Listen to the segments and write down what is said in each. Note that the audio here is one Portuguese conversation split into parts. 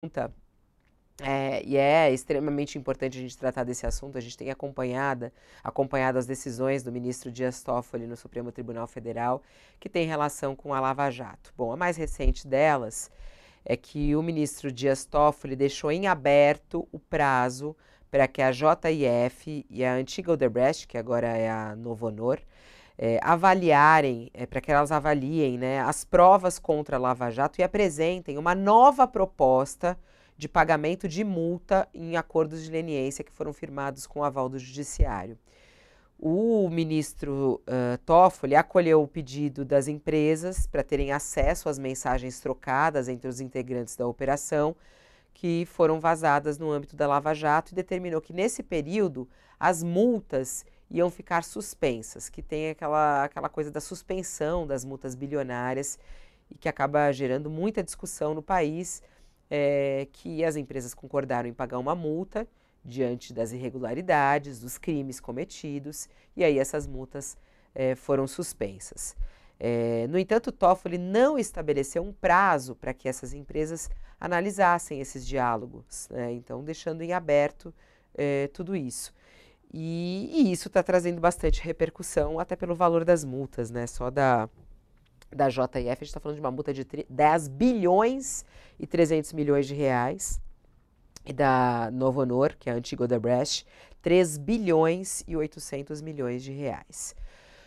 pergunta, é, e é extremamente importante a gente tratar desse assunto, a gente tem acompanhado, acompanhado as decisões do ministro Dias Toffoli no Supremo Tribunal Federal, que tem relação com a Lava Jato. Bom, a mais recente delas é que o ministro Dias Toffoli deixou em aberto o prazo para que a JIF e a antiga Odebrecht, que agora é a Novo Honor, é, avaliarem, é, para que elas avaliem né, as provas contra a Lava Jato e apresentem uma nova proposta de pagamento de multa em acordos de leniência que foram firmados com o aval do Judiciário. O ministro uh, Toffoli acolheu o pedido das empresas para terem acesso às mensagens trocadas entre os integrantes da operação, que foram vazadas no âmbito da Lava Jato, e determinou que, nesse período, as multas iam ficar suspensas, que tem aquela, aquela coisa da suspensão das multas bilionárias e que acaba gerando muita discussão no país, é, que as empresas concordaram em pagar uma multa diante das irregularidades, dos crimes cometidos, e aí essas multas é, foram suspensas. É, no entanto, Toffoli não estabeleceu um prazo para que essas empresas analisassem esses diálogos, né? então deixando em aberto tudo isso. E, e isso está trazendo bastante repercussão, até pelo valor das multas, né? Só da, da JF, a gente está falando de uma multa de 10 bilhões e 300 milhões de reais. E da Novo Honor, que é a antiga Odebrecht, 3 bilhões e 800 milhões de reais.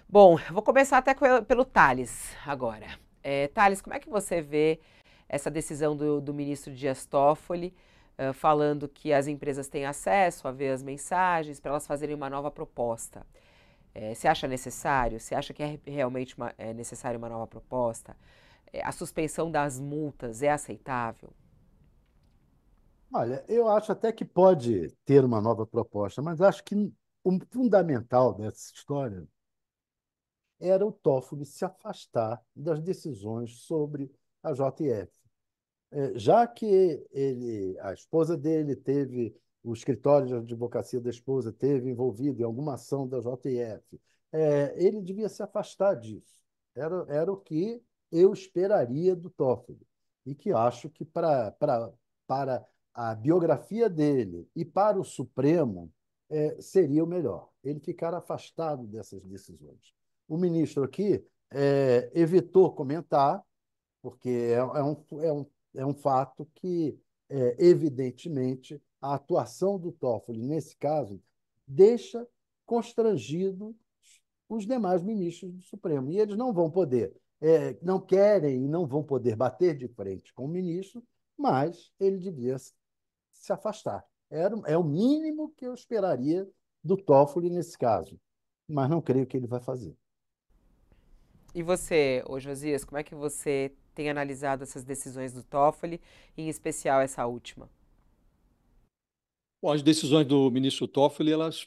Bom, vou começar até pelo Thales agora. É, Thales, como é que você vê essa decisão do, do ministro Dias Toffoli? falando que as empresas têm acesso a ver as mensagens para elas fazerem uma nova proposta. É, você acha necessário? Você acha que é realmente uma, é necessária uma nova proposta? É, a suspensão das multas é aceitável? Olha, eu acho até que pode ter uma nova proposta, mas acho que o fundamental dessa história era o Toffoli se afastar das decisões sobre a JF. É, já que ele, a esposa dele teve, o escritório de advocacia da esposa teve envolvido em alguma ação da JF, é, ele devia se afastar disso. Era, era o que eu esperaria do Toffoli. E que acho que pra, pra, para a biografia dele e para o Supremo é, seria o melhor. Ele ficar afastado dessas decisões. O ministro aqui é, evitou comentar, porque é, é um, é um é um fato que, é, evidentemente, a atuação do Toffoli, nesse caso, deixa constrangido os demais ministros do Supremo. E eles não vão poder, é, não querem e não vão poder bater de frente com o ministro, mas ele devia se afastar. Era, é o mínimo que eu esperaria do Toffoli nesse caso. Mas não creio que ele vai fazer. E você, ô Josias, como é que você tem analisado essas decisões do Toffoli, em especial essa última? Bom, as decisões do ministro Toffoli elas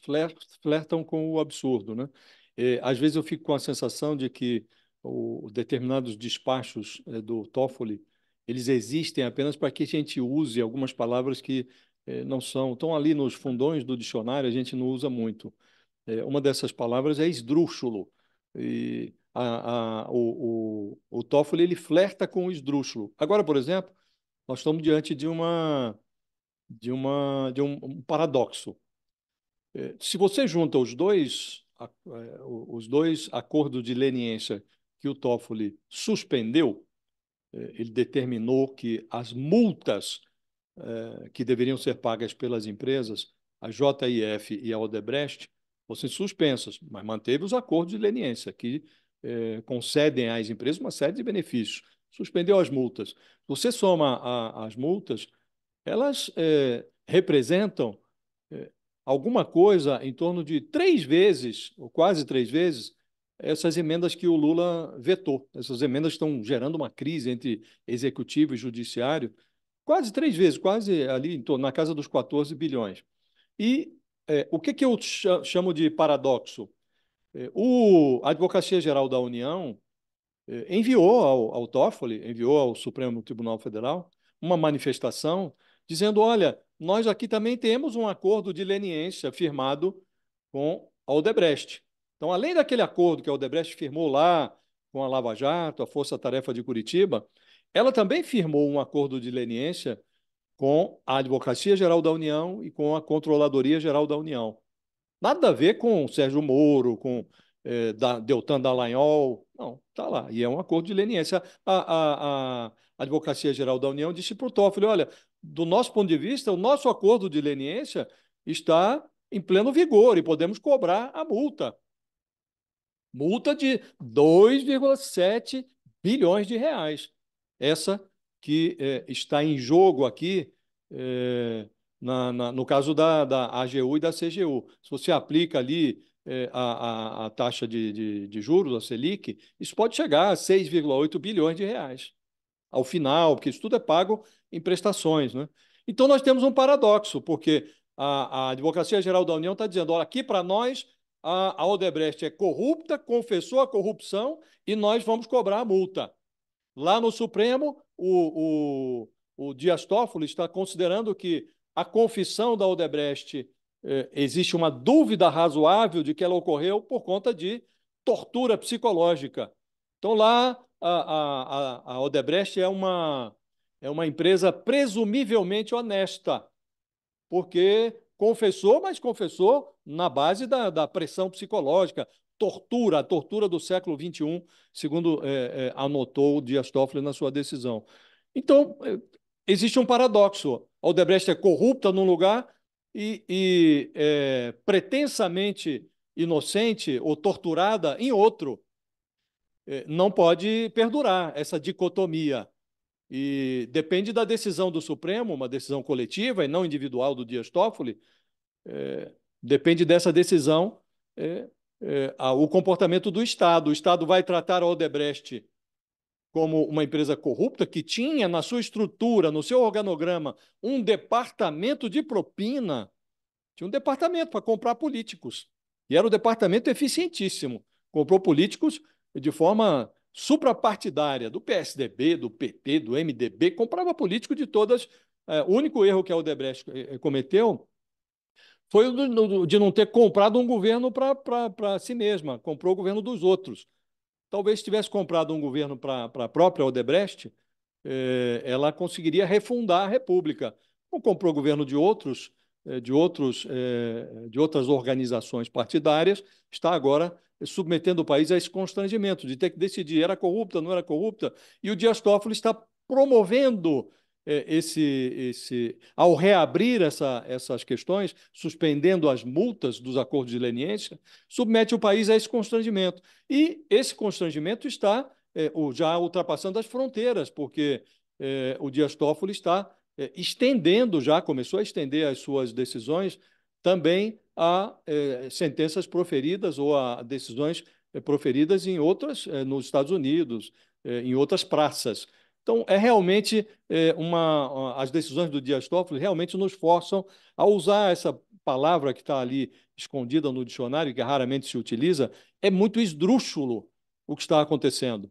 flertam com o absurdo, né? É, às vezes eu fico com a sensação de que o, determinados despachos é, do Toffoli eles existem apenas para que a gente use algumas palavras que é, não são, estão ali nos fundões do dicionário, a gente não usa muito. É, uma dessas palavras é esdrúxulo. E a, a, o, o, o Toffoli ele flerta com o esdrúxulo. Agora, por exemplo, nós estamos diante de uma de uma de um, um paradoxo. É, se você junta os dois é, os dois acordos de leniência que o Toffoli suspendeu, é, ele determinou que as multas que deveriam ser pagas pelas empresas, a JIF e a Odebrecht, fossem suspensas, mas manteve os acordos de leniência, que eh, concedem às empresas uma série de benefícios. Suspendeu as multas. Você soma a, as multas, elas eh, representam eh, alguma coisa em torno de três vezes, ou quase três vezes, essas emendas que o Lula vetou. Essas emendas estão gerando uma crise entre executivo e judiciário, quase três vezes, quase ali torno, na casa dos 14 bilhões. E é, o que, que eu chamo de paradoxo? É, o, a Advocacia Geral da União é, enviou ao, ao Toffoli, enviou ao Supremo Tribunal Federal, uma manifestação dizendo: olha, nós aqui também temos um acordo de leniência firmado com a Odebrecht. Então, além daquele acordo que a Odebrecht firmou lá com a Lava Jato, a Força Tarefa de Curitiba, ela também firmou um acordo de leniência com a Advocacia Geral da União e com a Controladoria Geral da União. Nada a ver com Sérgio Moro, com é, da, Deltan Dallagnol. Não, está lá. E é um acordo de leniência. A, a, a Advocacia Geral da União disse para o Toffoli, olha, do nosso ponto de vista, o nosso acordo de leniência está em pleno vigor e podemos cobrar a multa. Multa de 2,7 bilhões de reais. Essa que é, está em jogo aqui é, na, na, no caso da, da AGU e da CGU. Se você aplica ali é, a, a, a, taxa de, de, de, juros, a Selic, isso pode chegar a 6,8 bilhões de reais ao final, porque isso tudo é pago em prestações. Né? Então, nós temos um paradoxo, porque a, a Advocacia Geral da União está dizendo, olha, aqui para nós a, a Odebrecht é corrupta, confessou a corrupção e nós vamos cobrar a multa. Lá no Supremo, o, o, o Dias Toffoli está considerando que a confissão da Odebrecht, eh, existe uma dúvida razoável de que ela ocorreu por conta de tortura psicológica. Então, lá, a, a, a Odebrecht é uma, é uma empresa presumivelmente honesta, porque confessou, mas confessou na base da, da pressão psicológica, tortura, a tortura do século XXI, segundo eh, eh, anotou o Dias Toffoli na sua decisão. Então, eh, existe um paradoxo. A Odebrecht é corrupta num lugar e, e é, pretensamente inocente ou torturada em outro. É, não pode perdurar essa dicotomia. E depende da decisão do Supremo, uma decisão coletiva e não individual do Dias Toffoli, é, depende dessa decisão é, é, a, o comportamento do Estado. O Estado vai tratar a Odebrecht como uma empresa corrupta que tinha na sua estrutura, no seu organograma, um departamento de propina, tinha um departamento para comprar políticos. E era um departamento eficientíssimo. Comprou políticos de forma suprapartidária, do PSDB, do PT, do MDB, comprava político de todas. É, o único erro que a Odebrecht eh, eh, cometeu foi o de não ter comprado um governo para si mesma, comprou o governo dos outros talvez tivesse comprado um governo para a própria Odebrecht, eh, ela conseguiria refundar a República. Não comprou governo de outros, eh, de, outros eh, de outras organizações partidárias, está agora submetendo o país a esse constrangimento de ter que decidir era corrupta, não era corrupta, e o Dias Toffoli está promovendo é, esse, esse, ao reabrir essa, essas questões, suspendendo as multas dos acordos de leniência, submete o país a esse constrangimento. E esse constrangimento está é, já ultrapassando as fronteiras, porque é, o Dias Toffoli está é, estendendo já, começou a estender as suas decisões também a é, sentenças proferidas ou a decisões é, proferidas em outras, nos Estados Unidos, em outras praças. Então, é realmente é, uma. As decisões do Dias Toffoli realmente nos forçam a usar essa palavra que está ali escondida no dicionário, que raramente se utiliza, é muito esdrúxulo o que está acontecendo.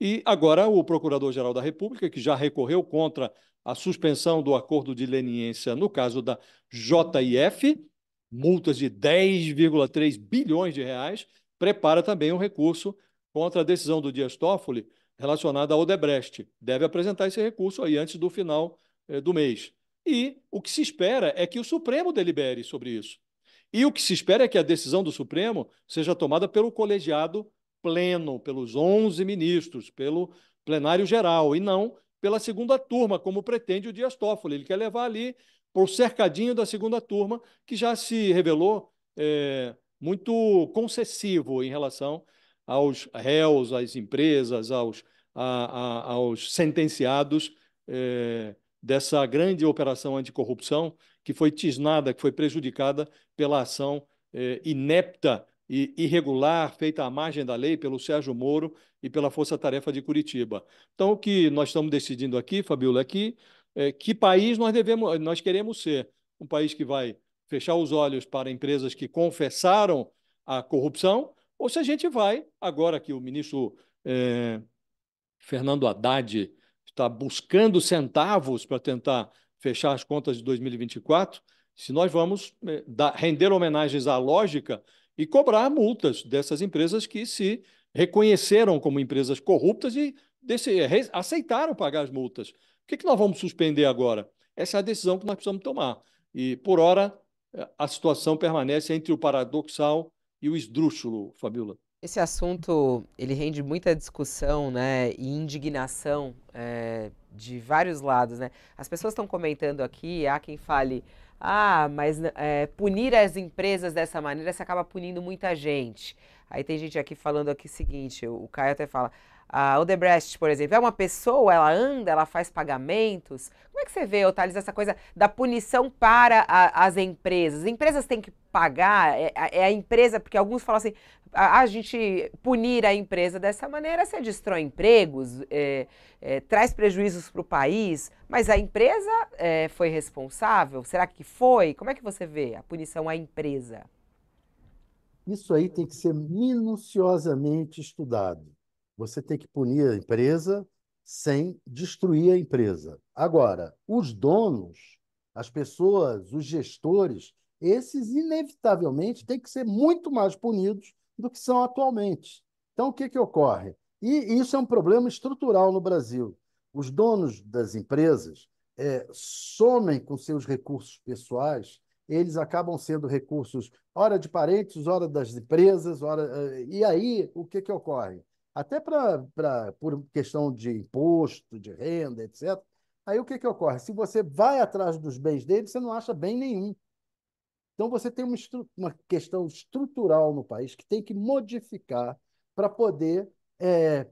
E agora o Procurador-Geral da República, que já recorreu contra a suspensão do acordo de leniência no caso da JIF, multas de 10,3 bilhões de reais, prepara também um recurso contra a decisão do Dias Toffoli, relacionada ao Odebrecht. Deve apresentar esse recurso aí antes do final eh, do mês. E o que se espera é que o Supremo delibere sobre isso. E o que se espera é que a decisão do Supremo seja tomada pelo colegiado pleno, pelos 11 ministros, pelo plenário geral, e não pela segunda turma, como pretende o Dias Toffoli. Ele quer levar ali para o cercadinho da segunda turma, que já se revelou é, muito concessivo em relação aos réus, às empresas, aos, a, a, aos sentenciados é, dessa grande operação anticorrupção que foi tisnada, que foi prejudicada pela ação é, inepta e irregular feita à margem da lei pelo Sérgio Moro e pela Força Tarefa de Curitiba. Então, o que nós estamos decidindo aqui, Fabiola, é que, é, que país nós devemos, nós queremos ser um país que vai fechar os olhos para empresas que confessaram a corrupção ou se a gente vai, agora que o ministro é, Fernando Haddad está buscando centavos para tentar fechar as contas de 2024, se nós vamos é, dar, render homenagens à lógica e cobrar multas dessas empresas que se reconheceram como empresas corruptas e desse, é, aceitaram pagar as multas. O que, que nós vamos suspender agora? Essa é a decisão que nós precisamos tomar. E, por hora, a situação permanece entre o paradoxal e o esdrúxulo, Fabiola? Esse assunto ele rende muita discussão né, e indignação é, de vários lados. Né? As pessoas estão comentando aqui, há quem fale, ah, mas é, punir as empresas dessa maneira, você acaba punindo muita gente. Aí tem gente aqui falando aqui o seguinte, o Caio até fala, a Odebrecht, por exemplo, é uma pessoa, ela anda, ela faz pagamentos. Como é que você vê, Otales, essa coisa da punição para a, as empresas? As empresas têm que pagar, é, é, é, a empresa, porque alguns falam assim, a, a, gente punir a empresa dessa maneira, você destrói empregos, é, é, traz prejuízos para o país, mas a empresa é, foi responsável? Será que foi? Como é que você vê a punição à empresa? Isso aí tem que ser minuciosamente estudado. Você tem que punir a empresa sem destruir a empresa. Agora, os donos, as pessoas, os gestores, esses inevitavelmente têm que ser muito mais punidos do que são atualmente. Então, o que, que ocorre? E isso é um problema estrutural no Brasil. Os donos das empresas é, somem com seus recursos pessoais, eles acabam sendo recursos, hora de parentes, hora das empresas, hora, é, e aí o que, que ocorre? Até pra, por questão de imposto, de renda, etc. Aí o que, que ocorre? Se você vai atrás dos bens deles, você não acha bem nenhum. Então, você tem uma, uma questão estrutural no país que tem que modificar para poder é,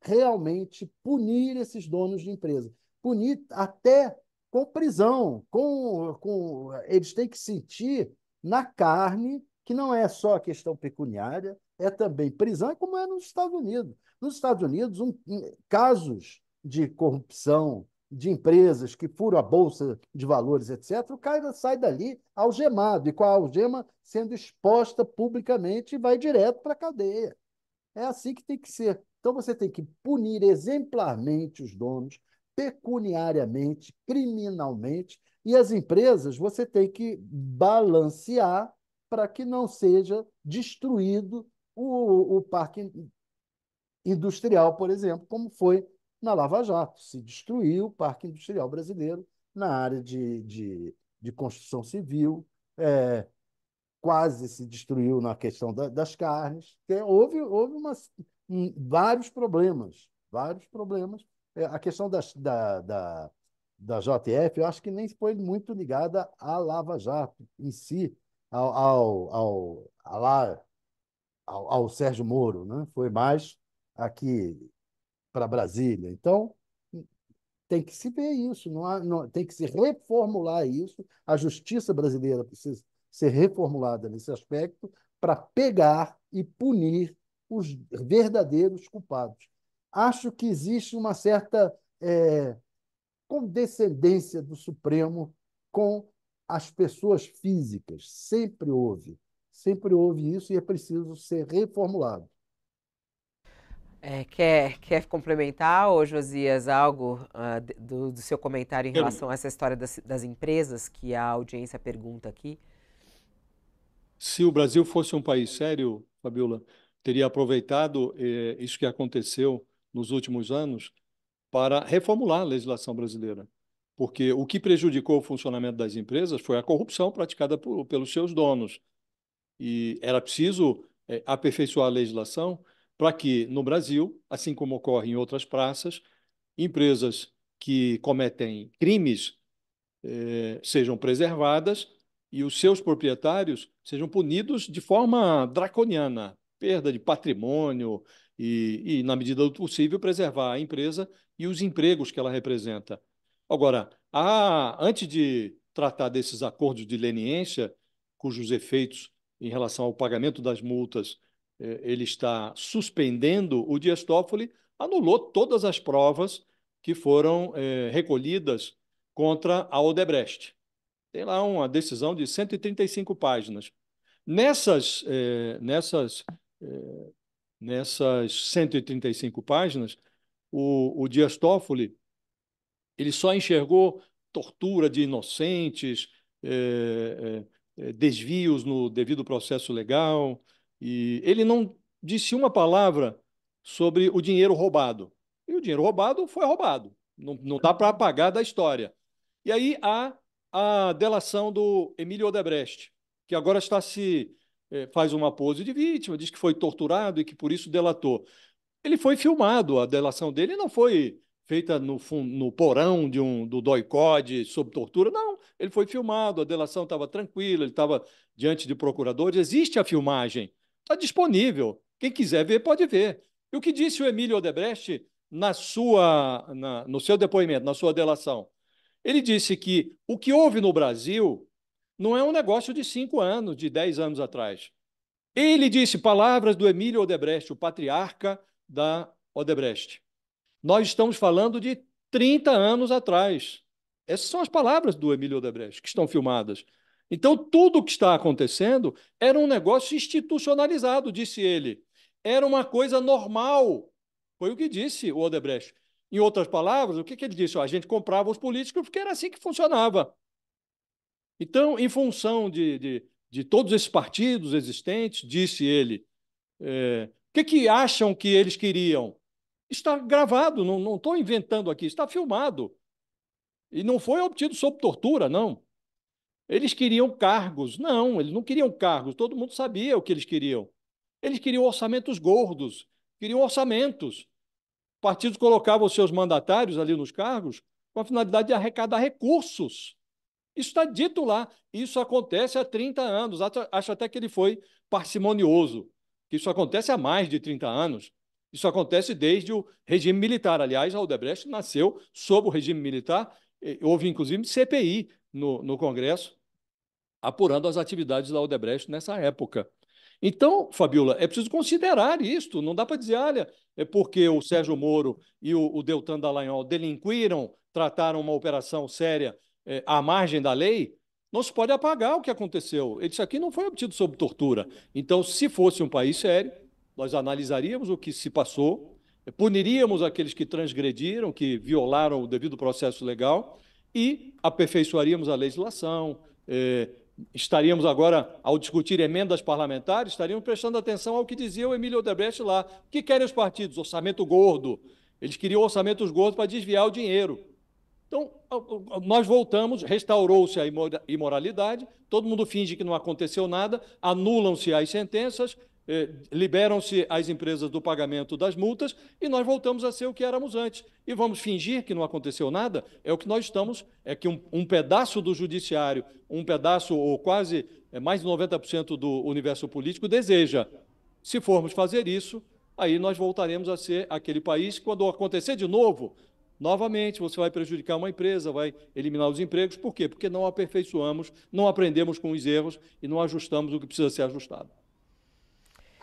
realmente punir esses donos de empresa. Punir até com prisão, com, com eles têm que sentir na carne que não é só a questão pecuniária, é também prisão, como é nos Estados Unidos. Nos Estados Unidos, um, casos de corrupção, de empresas que furam a bolsa de valores, etc., o cara sai dali algemado e com a algema sendo exposta publicamente e vai direto para a cadeia. É assim que tem que ser. Então você tem que punir exemplarmente os donos, pecuniariamente, criminalmente, e as empresas você tem que balancear para que não seja destruído o, o parque industrial, por exemplo, como foi na Lava Jato. Se destruiu o Parque Industrial Brasileiro na área de, de, de construção civil, é, quase se destruiu na questão da, das carnes. Houve, houve uma, um, vários problemas, vários problemas. É, a questão das, da, da, da JF, eu acho que nem foi muito ligada à Lava Jato em si, ao, ao, ao, ao, ao Sérgio Moro, né? foi mais aqui para Brasília. Então, tem que se ver isso, não há, não, tem que se reformular isso. A justiça brasileira precisa ser reformulada nesse aspecto para pegar e punir os verdadeiros culpados. Acho que existe uma certa é, condescendência do Supremo com as pessoas físicas. Sempre houve. Sempre houve isso e é preciso ser reformulado. É, quer, quer complementar, ô Josias, algo uh, do, do, seu comentário em relação a essa história das, das, empresas que a audiência pergunta aqui? Se o Brasil fosse um país sério, Fabiola, teria aproveitado eh, isso que aconteceu nos últimos anos para reformular a legislação brasileira. Porque o que prejudicou o funcionamento das empresas foi a corrupção praticada por, pelos seus donos. E era preciso eh, aperfeiçoar a legislação para que no Brasil, assim como ocorre em outras praças, empresas que cometem crimes eh, sejam preservadas e os seus proprietários sejam punidos de forma draconiana perda de patrimônio e, e, na medida do possível, preservar a empresa e os empregos que ela representa. Agora, antes de tratar desses acordos de leniência, cujos efeitos em relação ao pagamento das multas é, ele está suspendendo o Dias Toffoli, anulou todas as provas que foram é, recolhidas contra a Odebrecht. Tem lá uma decisão de 135 páginas. Nessas, é, nessas, nessas 135 páginas, o, o Dias Toffoli ele só enxergou tortura de inocentes, desvios no devido processo legal, e ele não disse uma palavra sobre o dinheiro roubado. E o dinheiro roubado foi roubado. Não, não dá para apagar da história. E aí há a delação do Emílio Odebrecht, que agora está se eh, faz uma pose de vítima, diz que foi torturado e que por isso delatou. Ele foi filmado, a delação dele não foi feita no, no porão de um do doicode sob tortura, não. Ele foi filmado, a delação estava tranquila, ele estava diante de procuradores. Existe a filmagem Está disponível. Quem quiser ver, pode ver. E o que disse o Emílio Odebrecht na sua, na, no seu depoimento, na sua delação? Ele disse que o que houve no Brasil não é um negócio de cinco anos, de dez anos atrás. Ele disse palavras do Emílio Odebrecht, o patriarca da Odebrecht. Nós estamos falando de 30 anos atrás. Essas são as palavras do Emílio Odebrecht, que estão filmadas. Então, tudo o que está acontecendo era um negócio institucionalizado, disse ele. Era uma coisa normal. Foi o que disse o Odebrecht. Em outras palavras, o que, que ele disse? a gente comprava os políticos porque era assim que funcionava. Então, em função de, de, de todos esses partidos existentes, disse ele, é, o que, que acham que eles queriam? Está gravado, não estou inventando aqui, está filmado. E não foi obtido sob tortura, não. Eles queriam cargos. Não, eles não queriam cargos. Todo mundo sabia o que eles queriam. Eles queriam orçamentos gordos, queriam orçamentos. Partidos colocavam seus mandatários ali nos cargos com a finalidade de arrecadar recursos. Isso está dito lá. Isso acontece há 30 anos. Acho até que ele foi parcimonioso, que isso acontece há mais de 30 anos. Isso acontece desde o regime militar. Aliás, a Odebrecht nasceu sob o regime militar. Houve, inclusive, CPI no, no Congresso apurando as atividades da Odebrecht nessa época. Então, Fabiola, é preciso considerar isto. Não dá para dizer, olha, é porque o Sérgio Moro e o, o Deltan Dallagnol delinquiram, trataram uma operação séria é, à margem da lei. Não se pode apagar o que aconteceu. Isso aqui não foi obtido sob tortura. Então, se fosse um país sério, nós analisaríamos o que se passou, puniríamos aqueles que transgrediram, que violaram o devido processo legal e aperfeiçoaríamos a legislação, eh, estaríamos agora, ao discutir emendas parlamentares, estaríamos prestando atenção ao que dizia o Emílio Odebrecht lá. O que querem os partidos? Orçamento gordo. Eles queriam orçamentos gordos para desviar o dinheiro. Então, nós voltamos, restaurou-se a imoralidade, todo mundo finge que não aconteceu nada, anulam-se as sentenças eh, liberam-se as empresas do pagamento das multas e nós voltamos a ser o que éramos antes. E vamos fingir que não aconteceu nada? É o que nós estamos, é que um, um pedaço do judiciário, um pedaço ou quase é, mais de 90% do universo político deseja. Se formos fazer isso, aí nós voltaremos a ser aquele país que, quando acontecer de novo, novamente você vai prejudicar uma empresa, vai eliminar os empregos. Por quê? Porque não aperfeiçoamos, não aprendemos com os erros e não ajustamos o que precisa ser ajustado.